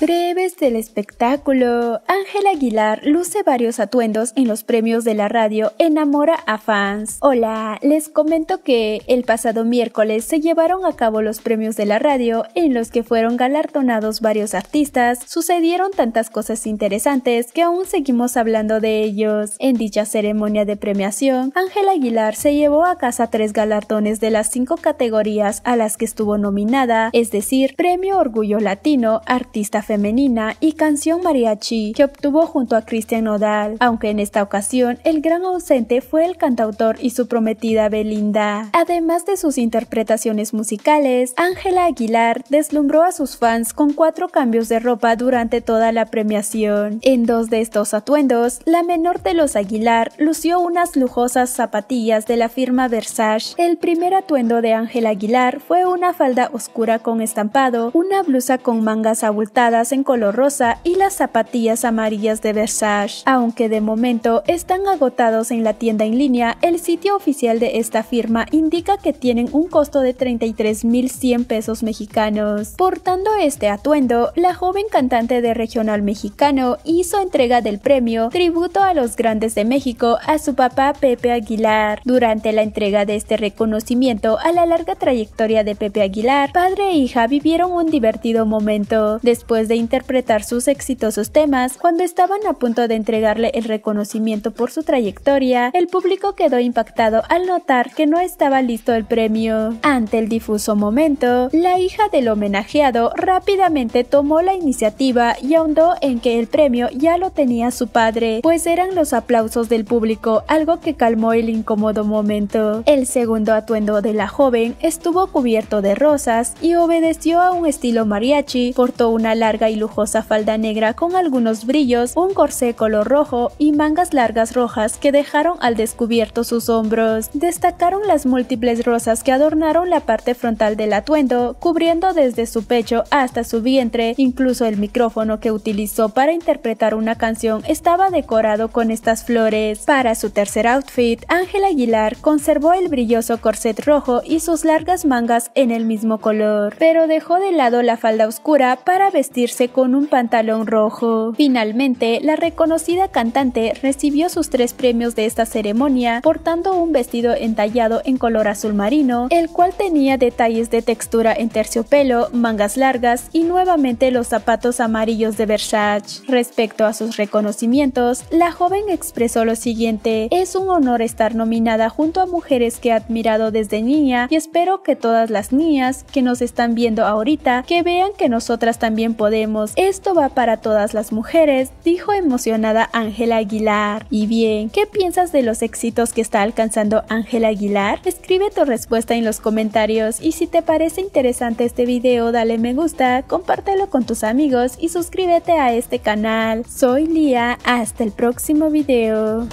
Breves del espectáculo. Ángela Aguilar luce varios atuendos en los premios de la radio Enamora a fans. Hola, les comento que el pasado miércoles se llevaron a cabo los premios de la radio en los que fueron galardonados varios artistas. Sucedieron tantas cosas interesantes que aún seguimos hablando de ellos. En dicha ceremonia de premiación, Ángela Aguilar se llevó a casa tres galardones de las cinco categorías a las que estuvo nominada, es decir, Premio Orgullo Latino, Artista femenina y canción mariachi que obtuvo junto a Cristian Nodal, aunque en esta ocasión el gran ausente fue el cantautor y su prometida Belinda. Además de sus interpretaciones musicales, Ángela Aguilar deslumbró a sus fans con cuatro cambios de ropa durante toda la premiación. En dos de estos atuendos, la menor de los Aguilar lució unas lujosas zapatillas de la firma Versace. El primer atuendo de Ángela Aguilar fue una falda oscura con estampado, una blusa con mangas abultadas en color rosa y las zapatillas amarillas de Versace. Aunque de momento están agotados en la tienda en línea, el sitio oficial de esta firma indica que tienen un costo de 33.100 pesos mexicanos. Portando este atuendo, la joven cantante de regional mexicano hizo entrega del premio Tributo a los Grandes de México a su papá Pepe Aguilar. Durante la entrega de este reconocimiento a la larga trayectoria de Pepe Aguilar, padre e hija vivieron un divertido momento. Después de interpretar sus exitosos temas, cuando estaban a punto de entregarle el reconocimiento por su trayectoria, el público quedó impactado al notar que no estaba listo el premio. Ante el difuso momento, la hija del homenajeado rápidamente tomó la iniciativa y ahondó en que el premio ya lo tenía su padre, pues eran los aplausos del público, algo que calmó el incómodo momento. El segundo atuendo de la joven estuvo cubierto de rosas y obedeció a un estilo mariachi, portó una larga y lujosa falda negra con algunos brillos, un corsé color rojo y mangas largas rojas que dejaron al descubierto sus hombros. Destacaron las múltiples rosas que adornaron la parte frontal del atuendo, cubriendo desde su pecho hasta su vientre, incluso el micrófono que utilizó para interpretar una canción estaba decorado con estas flores. Para su tercer outfit, Ángela Aguilar conservó el brilloso corset rojo y sus largas mangas en el mismo color, pero dejó de lado la falda oscura para vestir con un pantalón rojo. Finalmente, la reconocida cantante recibió sus tres premios de esta ceremonia portando un vestido entallado en color azul marino, el cual tenía detalles de textura en terciopelo, mangas largas y nuevamente los zapatos amarillos de Versace. Respecto a sus reconocimientos, la joven expresó lo siguiente, es un honor estar nominada junto a mujeres que he admirado desde niña y espero que todas las niñas que nos están viendo ahorita que vean que nosotras también podemos esto va para todas las mujeres, dijo emocionada Ángela Aguilar. Y bien, ¿qué piensas de los éxitos que está alcanzando Ángela Aguilar? Escribe tu respuesta en los comentarios y si te parece interesante este video dale me gusta, compártelo con tus amigos y suscríbete a este canal. Soy Lía, hasta el próximo video.